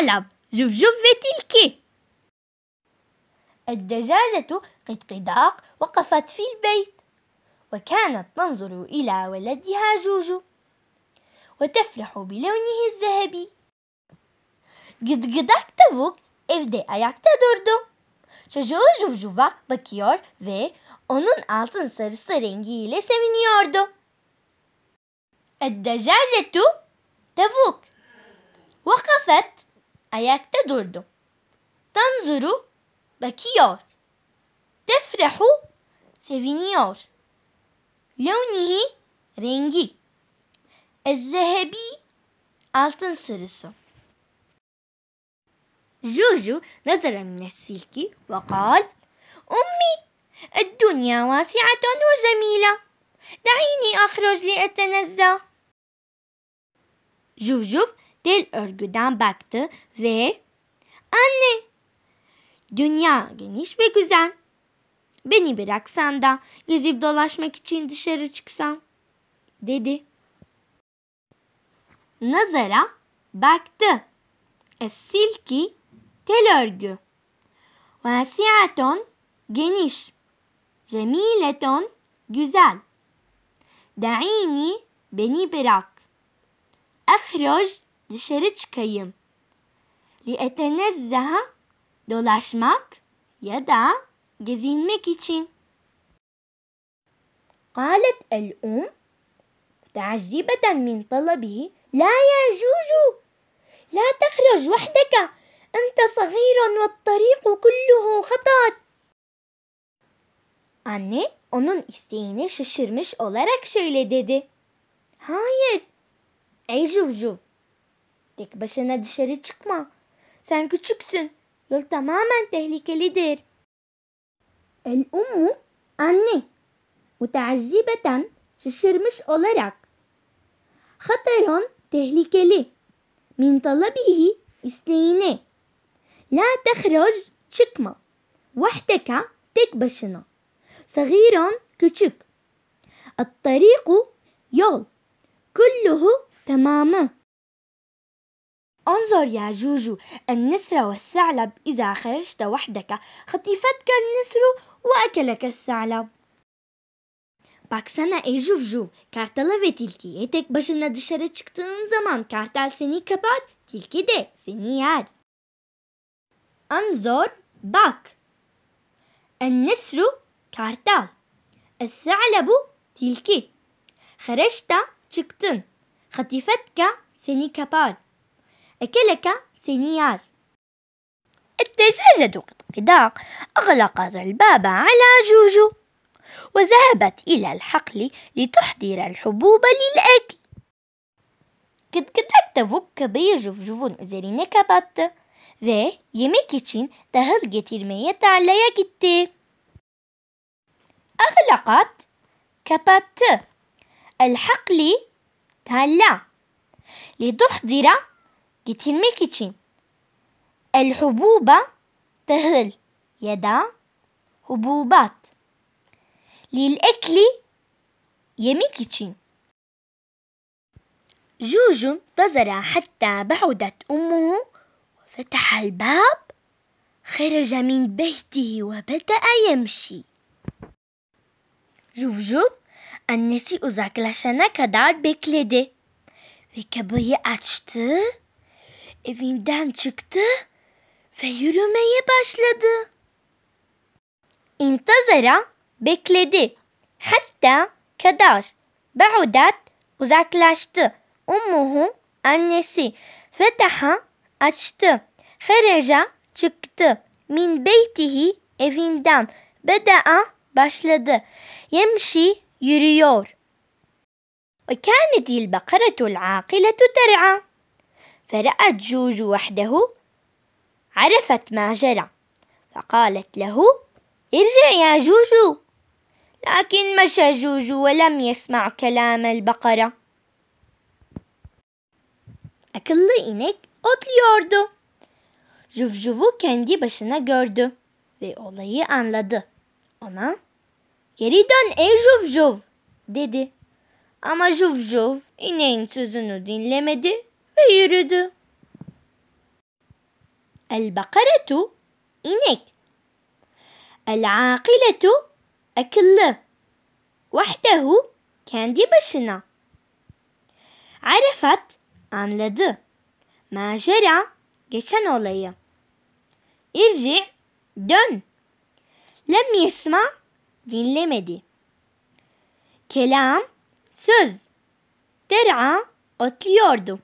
الثعلب في تلكي الدجاجة قدقداق وقفت في البيت وكانت تنظر إلى ولدها جوجو وتفرح بلونه الذهبي قدقداك tavuk إفدي أياك durdu. Çocuğu cuvcuva bakıyor ve onun altın sarısı rengiyle seviniyordu. الدجاجة تفوق وقفت ayakta durdum. Tanzuru bakıyor. Tefrehu seviniyor. Leonihi rengi. Ezzehebi altın sarısı. جوجو نزل من السلك وقال أمي الدنيا واسعة وجميلة دعيني أخرج لأتنزه جوجو dil örgüden baktı ve Anne! Dünya geniş ve güzel. Beni bıraksan da gezip dolaşmak için dışarı çıksam dedi. Nazara baktı. E, silki tel örgü. Vasiyaton geniş. Cemileton güzel. Da'ini beni bırak. Ahroc dışarı çıkayım. لأتنزه dolaşmak ya da gezinmek için. قالت الأم متعجبة من طلبه لا يجوز لا تخرج وحدك أنت صغير والطريق كله خطأ Anne onun isteğine şaşırmış olarak şöyle dedi. Hayır, Ey ecuvcuv gittik. başına dışarı çıkma. Sen küçüksün. Yol tamamen tehlikelidir. El-Ummu anne müteaccibeten şaşırmış olarak Hatarun tehlikeli. Min talabihi isteğine. La tehroc çıkma. Vahdeka tek başına. Sagiron küçük. At-tariku yol. Kulluhu tamamı. انظر يا جوجو النسر والثعلب إذا خرجت وحدك خطفتك النسر وأكلك الثعلب Bak sana ey cuvcuv, kartala ve tilkiye tek başına dışarı çıktığın zaman kartal seni kapar, tilki de seni yer. Anzor, bak. Ennesru, kartal. الثعلب tilki. خرجت çıktın. Hatifetka seni kapar. أكلك سنيار الدجاجة القداق أغلقت الباب على جوجو وذهبت إلى الحقل لتحضر الحبوب للأكل قد كد تفك كبير جفجفون أزرينك بات ذي يميكي تشين تهلقي على يكتي أغلقت كبات الحقل تالا لتحضر يتمك يتشين الحبوبة تهل يدا حبوبات للأكل يميك يتشين جوجو انتظر حتى بعدت أمه وفتح الباب خرج من بيته وبدأ يمشي جوجو جوف النسي أزاك لشانك دار بيكليدي في كبوية evinden çıktı ve yürümeye başladı. İntazara bekledi. Hatta kadar baudat uzaklaştı. Ummuhu annesi fetaha açtı. Haraca çıktı. Min beytihi evinden. Beda'a başladı. Yemşi yürüyor. وكانت البقرة العاقلة ترعى فرأت جوجو وحده عرفت ما جرى فقالت له ارجع يا جوجو لكن مشى جوجو ولم يسمع كلام البقرة Akıllı inek otluyordu. Cuvcuvu kendi başına gördü ve olayı anladı. Ona geri dön ey cuvcuv dedi. Ama cuvcuv ineğin sözünü dinlemedi ve yürüdü. El bakaratu inek. El akiletu akıllı. Vahdehu kendi başına. Arefat anladı. Macera geçen olayı. İrci dön. Lem yesma dinlemedi. Kelam söz. Der'a otluyordu.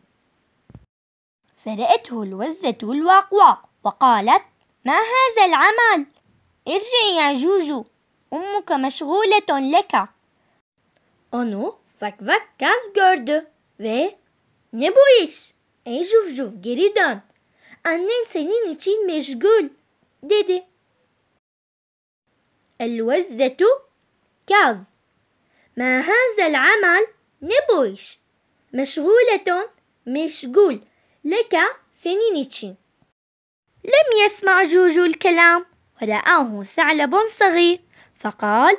فرأته الوزة الواقوع وقالت ما هذا العمل ارجعي يا جوجو أمك مشغولة لك أنو فك فك gaz جورد و نبو إيش أي جوف جوف جريدان أنين سنين تشين مشغول ديدي الوزة كاز ما هذا العمل نبويش مشغولة مشغول Leke senin için. لم يسمع جوجو الكلام ورآه ثعلب صغير فقال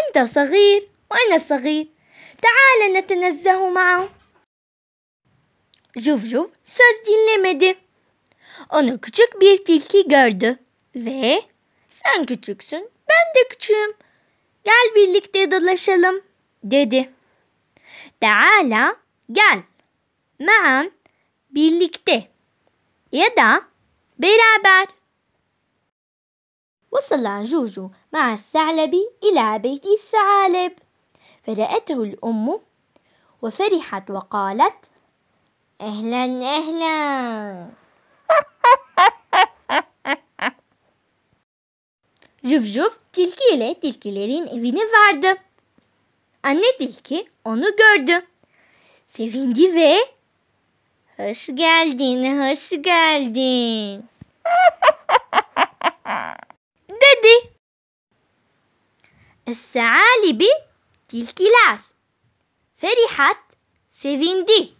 أنت صغير وأنا صغير تعال نتنزه معه Cuvcuv söz dinlemedi. Onu küçük bir tilki gördü ve sen küçüksün ben de küçüğüm. Gel birlikte dolaşalım dedi. Teala gel. Ma'an birlikte ya da beraber. وصل جوجو مع الثعلب إلى بيت الثعالب فرأته الأم وفرحت وقالت أهلا أهلا جفجف تلك إلى تلك لين إبني فارد أنا تلك أنا gördü. Sevindi ve Hoş geldin, hoş geldin. dedi. الثعالب tilkiler. Ferihat sevindi.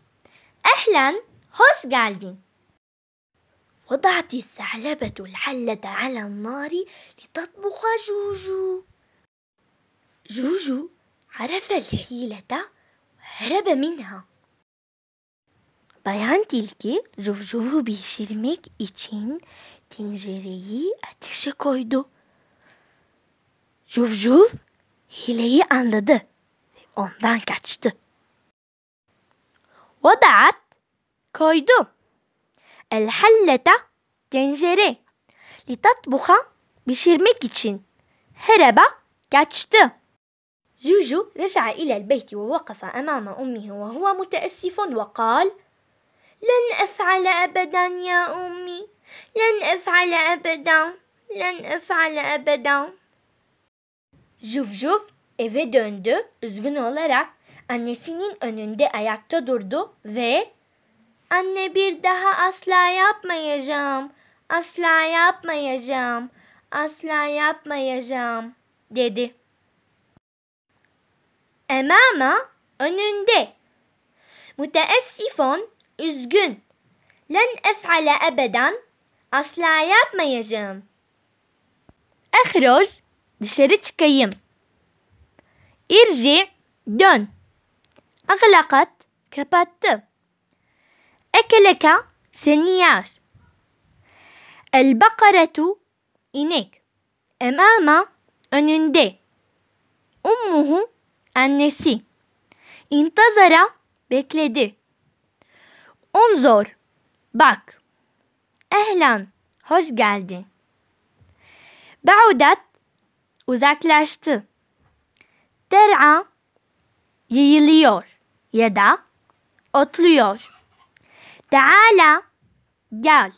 أهلا hoş geldin. وضعت الثعلبة الحلة على النار لتطبخ جوجو جوجو عرف الحيلة وهرب منها Bayan tilki cuvcuvu pişirmek için tencereyi ateşe koydu. Cuvcuv hileyi anladı ve ondan kaçtı. Vadat koydu. El halleta tencere. Litat buha pişirmek için. Hereba kaçtı. جوجو رجع إلى البيت ووقف أمام أمه وهو متأسف وقال لن أفعل أبدا يا أمي لن أفعل أبدا لن أفعل أبدا Juv Juv eve döndü üzgün olarak annesinin önünde ayakta durdu ve Anne bir daha asla yapmayacağım. Asla yapmayacağım. Asla yapmayacağım dedi. Emama önünde. Müteessifon üzgün. Len ef'ale ebeden. Asla yapmayacağım. Ehroz. Dışarı çıkayım. İrzi. Dön. Aglakat. Kapattı. Ekeleka. Seni yer. El bakaretu. inek. Emama. Önünde. Ummuhu. Annesi. İntazara. Bekledi. Onzor. Bak. Ehlan. Hoş geldin. Baudat. Uzaklaştı. Ter'a. Yayılıyor ya da otluyor. Teala. Gel.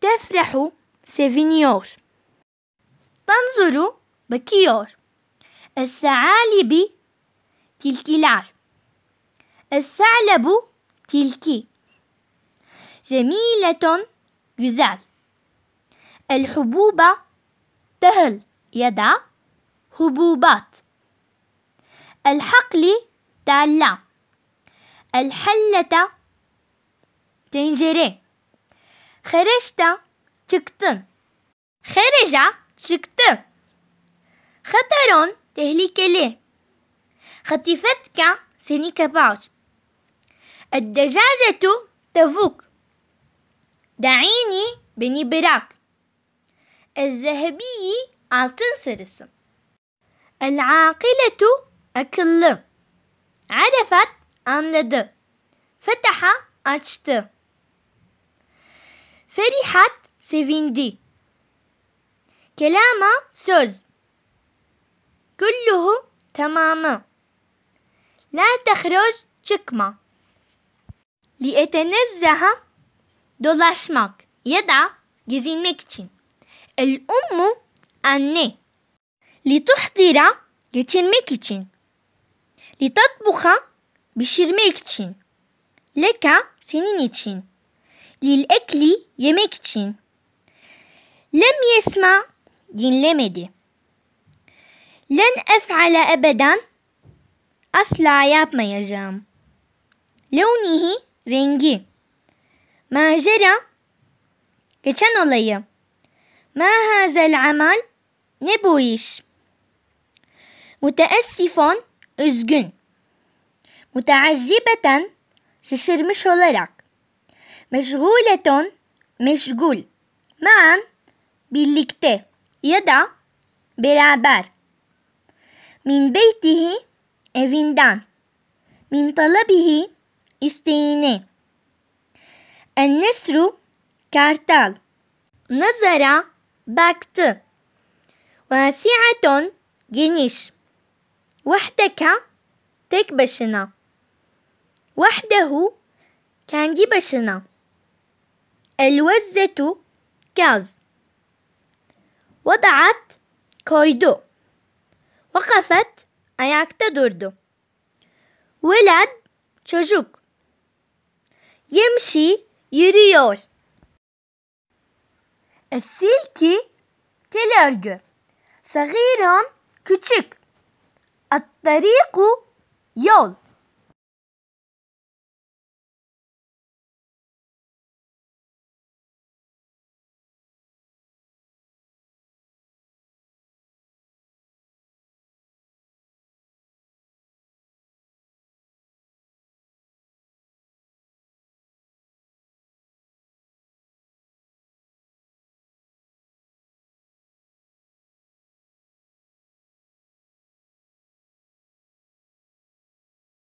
Tefrehu. Seviniyor. Tanzuru. Bakıyor. Es-sa'alibi. Tilkiler. Es-sa'lebu تلكي جميلة جزال الحبوبة تهل يدا هبوبات الحقل تعلع الحلة تنجري خرجت تكتن خرج تكتن خطر tehlikeli خطفتك سنيكا باوش الدجاجة تفوق دعيني بني براك الذهبي altın sarısı العاقلة akıllı عرفت anladı فتح açtı فرحت sevindi Kelama söz كله تمامı لا تخرج çıkma li'etenezzeha dolaşmak ya da gezinmek için. El ummu anne. Li tuhdira getirmek için. Li tatbuha pişirmek için. Leka senin için. Lil ekli yemek için. Lem yesma dinlemedi. Len ef'ale ebeden asla yapmayacağım. Levnihi rengi. Macera geçen olayı. Ma hazel amal ne bu iş? Müteessifon üzgün. Müteaccibeten şaşırmış olarak. Meşguleton meşgul. Ma'an birlikte ya da beraber. Min beytihi evinden. Min talabihi استينا النسر كارتال نظر باكت واسعة geniş وحدك tek başına وحده kendi başına الوزة كاز وضعت كويدو وقفت ayakta durdu ولد çocuk Yemşi yürüyor. Es-silki tel örgü. Sagiran küçük. At-tariku yol.